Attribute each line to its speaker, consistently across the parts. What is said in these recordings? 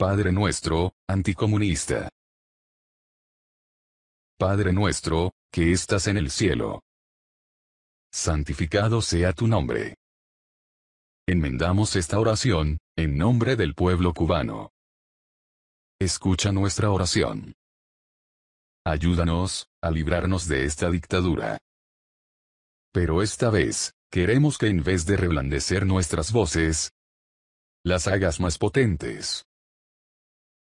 Speaker 1: Padre nuestro, anticomunista. Padre nuestro, que estás en el cielo. Santificado sea tu nombre. Enmendamos esta oración, en nombre del pueblo cubano. Escucha nuestra oración. Ayúdanos, a librarnos de esta dictadura. Pero esta vez, queremos que en vez de reblandecer nuestras voces, las hagas más potentes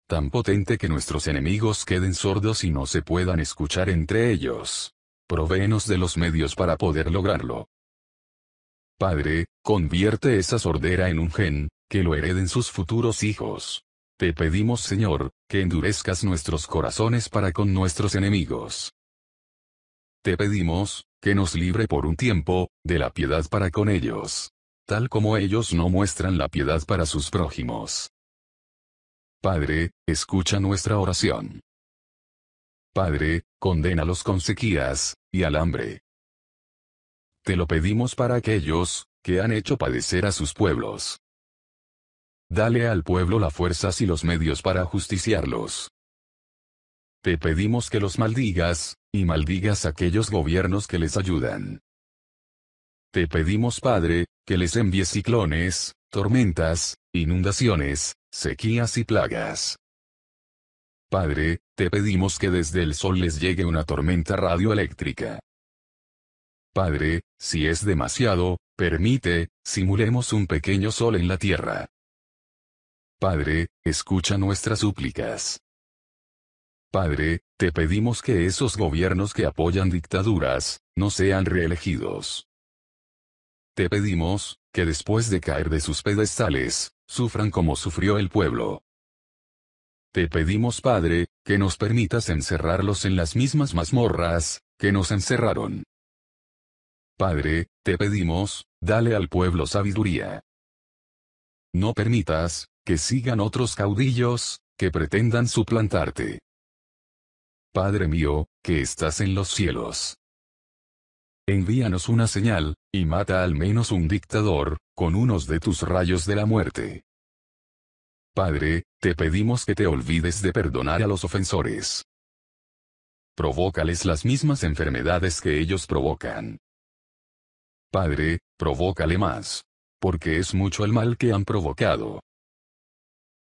Speaker 1: tan potente que nuestros enemigos queden sordos y no se puedan escuchar entre ellos. Provéenos de los medios para poder lograrlo. Padre, convierte esa sordera en un gen, que lo hereden sus futuros hijos. Te pedimos Señor, que endurezcas nuestros corazones para con nuestros enemigos. Te pedimos, que nos libre por un tiempo, de la piedad para con ellos. Tal como ellos no muestran la piedad para sus prójimos. Padre, escucha nuestra oración. Padre, condena con sequías, y al hambre. Te lo pedimos para aquellos, que han hecho padecer a sus pueblos. Dale al pueblo las fuerzas y los medios para justiciarlos. Te pedimos que los maldigas, y maldigas aquellos gobiernos que les ayudan. Te pedimos Padre, que les envíe ciclones, tormentas, inundaciones, sequías y plagas. Padre, te pedimos que desde el sol les llegue una tormenta radioeléctrica. Padre, si es demasiado, permite, simulemos un pequeño sol en la tierra. Padre, escucha nuestras súplicas. Padre, te pedimos que esos gobiernos que apoyan dictaduras, no sean reelegidos. Te pedimos, que después de caer de sus pedestales, sufran como sufrió el pueblo. Te pedimos Padre, que nos permitas encerrarlos en las mismas mazmorras, que nos encerraron. Padre, te pedimos, dale al pueblo sabiduría. No permitas, que sigan otros caudillos, que pretendan suplantarte. Padre mío, que estás en los cielos envíanos una señal, y mata al menos un dictador, con unos de tus rayos de la muerte. Padre, te pedimos que te olvides de perdonar a los ofensores. Provócales las mismas enfermedades que ellos provocan. Padre, provócale más. Porque es mucho el mal que han provocado.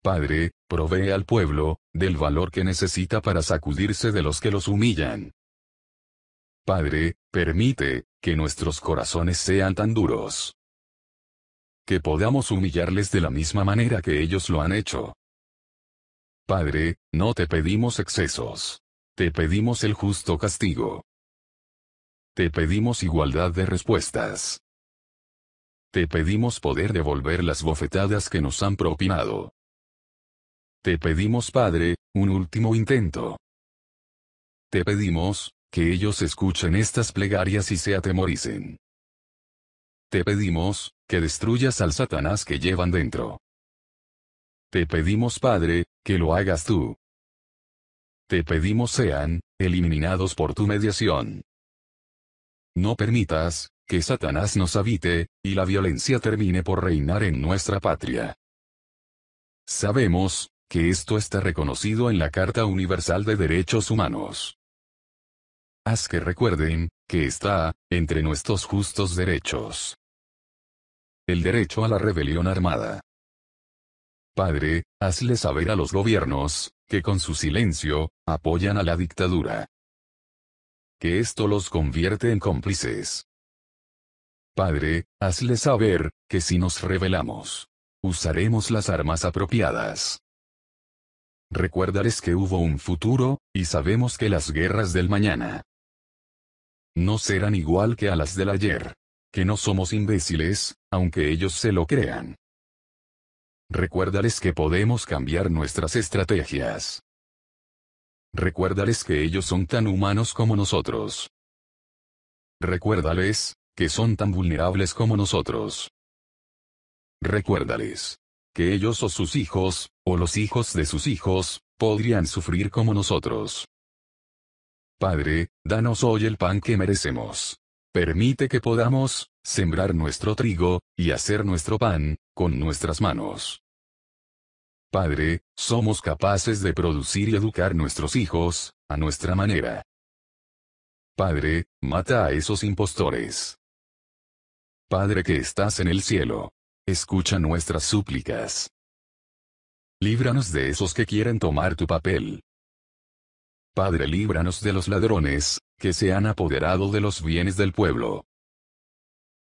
Speaker 1: Padre, provee al pueblo, del valor que necesita para sacudirse de los que los humillan, Padre, permite, que nuestros corazones sean tan duros. Que podamos humillarles de la misma manera que ellos lo han hecho. Padre, no te pedimos excesos. Te pedimos el justo castigo. Te pedimos igualdad de respuestas. Te pedimos poder devolver las bofetadas que nos han propinado. Te pedimos, Padre, un último intento. Te pedimos, que ellos escuchen estas plegarias y se atemoricen. Te pedimos, que destruyas al Satanás que llevan dentro. Te pedimos Padre, que lo hagas tú. Te pedimos sean, eliminados por tu mediación. No permitas, que Satanás nos habite, y la violencia termine por reinar en nuestra patria. Sabemos, que esto está reconocido en la Carta Universal de Derechos Humanos haz que recuerden, que está, entre nuestros justos derechos. El derecho a la rebelión armada. Padre, hazle saber a los gobiernos, que con su silencio, apoyan a la dictadura. Que esto los convierte en cómplices. Padre, hazle saber, que si nos rebelamos, usaremos las armas apropiadas. Recuérdales que hubo un futuro, y sabemos que las guerras del mañana no serán igual que a las del ayer. Que no somos imbéciles, aunque ellos se lo crean. Recuérdales que podemos cambiar nuestras estrategias. Recuérdales que ellos son tan humanos como nosotros. Recuérdales, que son tan vulnerables como nosotros. Recuérdales, que ellos o sus hijos, o los hijos de sus hijos, podrían sufrir como nosotros. Padre, danos hoy el pan que merecemos. Permite que podamos, sembrar nuestro trigo, y hacer nuestro pan, con nuestras manos. Padre, somos capaces de producir y educar nuestros hijos, a nuestra manera. Padre, mata a esos impostores. Padre que estás en el cielo. Escucha nuestras súplicas. Líbranos de esos que quieren tomar tu papel, Padre líbranos de los ladrones, que se han apoderado de los bienes del pueblo.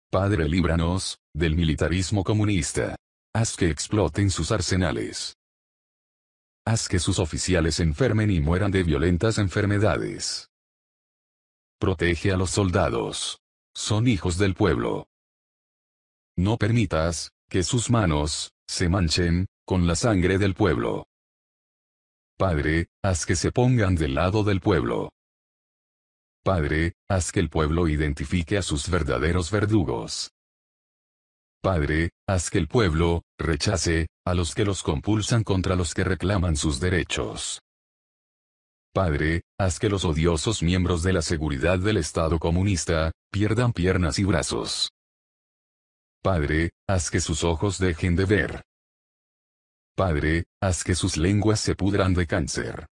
Speaker 1: Padre líbranos, del militarismo comunista. Haz que exploten sus arsenales. Haz que sus oficiales enfermen y mueran de violentas enfermedades. Protege a los soldados. Son hijos del pueblo. No permitas, que sus manos, se manchen, con la sangre del pueblo. Padre, haz que se pongan del lado del pueblo. Padre, haz que el pueblo identifique a sus verdaderos verdugos. Padre, haz que el pueblo rechace a los que los compulsan contra los que reclaman sus derechos. Padre, haz que los odiosos miembros de la seguridad del Estado comunista pierdan piernas y brazos. Padre, haz que sus ojos dejen de ver. Padre, haz que sus lenguas se pudran de cáncer.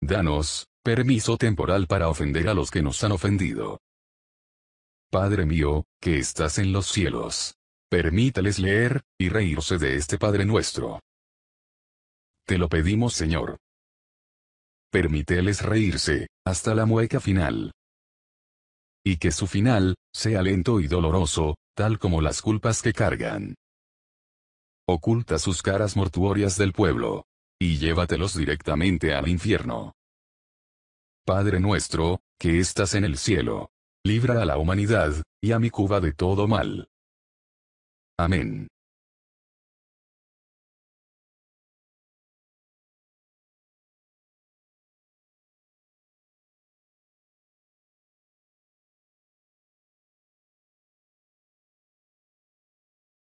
Speaker 1: Danos, permiso temporal para ofender a los que nos han ofendido. Padre mío, que estás en los cielos. Permítales leer, y reírse de este Padre nuestro. Te lo pedimos Señor. Permíteles reírse, hasta la mueca final. Y que su final, sea lento y doloroso, tal como las culpas que cargan oculta sus caras mortuorias del pueblo. Y llévatelos directamente al infierno. Padre nuestro, que estás en el cielo. Libra a la humanidad, y a mi Cuba de todo mal. Amén.